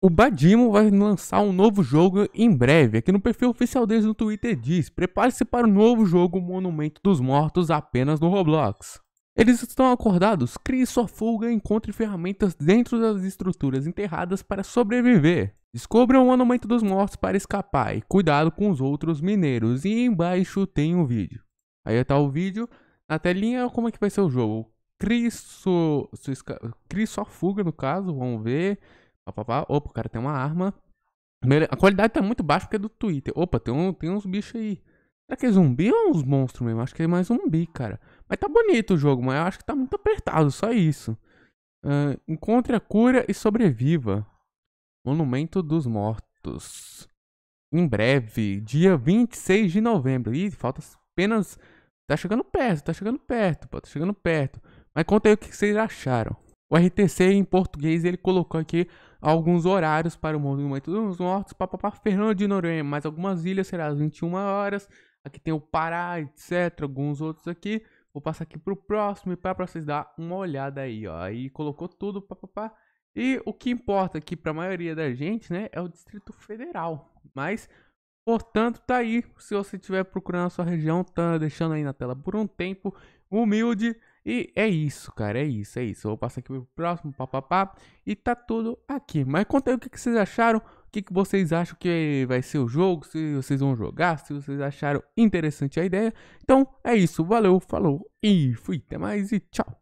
O Badimo vai lançar um novo jogo em breve. Aqui no perfil oficial deles no Twitter diz: prepare-se para o um novo jogo Monumento dos Mortos apenas no Roblox. Eles estão acordados, crie sua fuga e encontre ferramentas dentro das estruturas enterradas para sobreviver. Descubra o Monumento dos Mortos para escapar e cuidado com os outros mineiros. E embaixo tem o um vídeo. Aí está o vídeo. Na telinha, como é que vai ser o jogo? Crie, sua, sua, crie sua fuga, no caso, vamos ver. Pá, Opa, o cara tem uma arma. A qualidade tá muito baixa porque é do Twitter. Opa, tem, um, tem uns bichos aí. Será que é zumbi ou uns monstros mesmo? Acho que é mais zumbi, cara. Mas tá bonito o jogo, mas eu acho que tá muito apertado, só isso. Uh, encontre a cura e sobreviva. Monumento dos Mortos. Em breve, dia 26 de novembro. Ih, falta apenas. Tá chegando perto, tá chegando perto, pô, tá chegando perto. Mas conta aí o que vocês acharam. O RTC em português ele colocou aqui alguns horários para o movimento dos Mortos, papapá, Fernando de Noronha, mais algumas ilhas será às 21 horas. Aqui tem o Pará, etc, alguns outros aqui. Vou passar aqui pro próximo e para vocês dar uma olhada aí, ó. Aí colocou tudo, papapá. E o que importa aqui para a maioria da gente, né, é o Distrito Federal. Mas Portanto, tá aí. Se você estiver procurando a sua região, tá deixando aí na tela por um tempo. Humilde e é isso, cara, é isso, é isso. Eu vou passar aqui pro próximo, papapá. E tá tudo aqui. Mas conta aí o que, que vocês acharam, o que, que vocês acham que vai ser o jogo, se vocês vão jogar, se vocês acharam interessante a ideia. Então é isso, valeu, falou e fui, até mais e tchau.